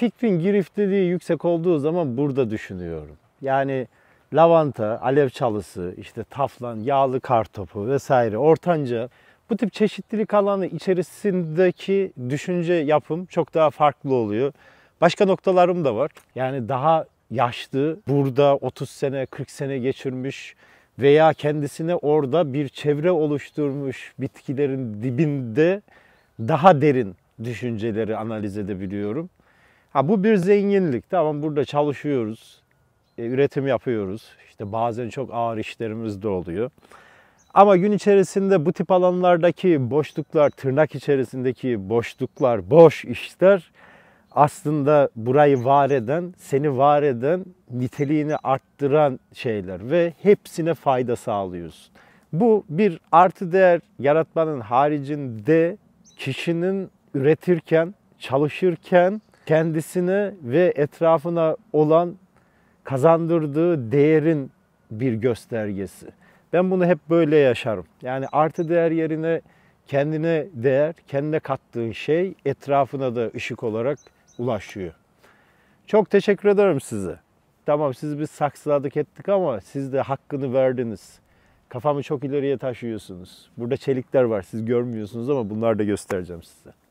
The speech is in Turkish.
fikrin girifteliği yüksek olduğu zaman burada düşünüyorum. Yani lavanta, alev çalısı, işte taflan, yağlı kartopu vesaire ortanca bu tip çeşitlilik alanı içerisindeki düşünce yapım çok daha farklı oluyor. Başka noktalarım da var. Yani daha yaşlı, burada 30 sene, 40 sene geçirmiş veya kendisine orada bir çevre oluşturmuş bitkilerin dibinde daha derin düşünceleri analiz edebiliyorum. Ha, bu bir zenginlik. Tamam burada çalışıyoruz. E, üretim yapıyoruz. İşte bazen çok ağır işlerimiz de oluyor. Ama gün içerisinde bu tip alanlardaki boşluklar, tırnak içerisindeki boşluklar, boş işler aslında burayı var eden, seni var eden, niteliğini arttıran şeyler ve hepsine fayda sağlıyorsun. Bu bir artı değer yaratmanın haricinde kişinin üretirken, çalışırken kendisine ve etrafına olan kazandırdığı değerin bir göstergesi. Ben bunu hep böyle yaşarım. Yani artı değer yerine kendine değer, kendine kattığın şey etrafına da ışık olarak ulaşıyor. Çok teşekkür ederim size. Tamam siz bir saksıladık ettik ama siz de hakkını verdiniz. Kafamı çok ileriye taşıyorsunuz. Burada çelikler var siz görmüyorsunuz ama bunlar da göstereceğim size.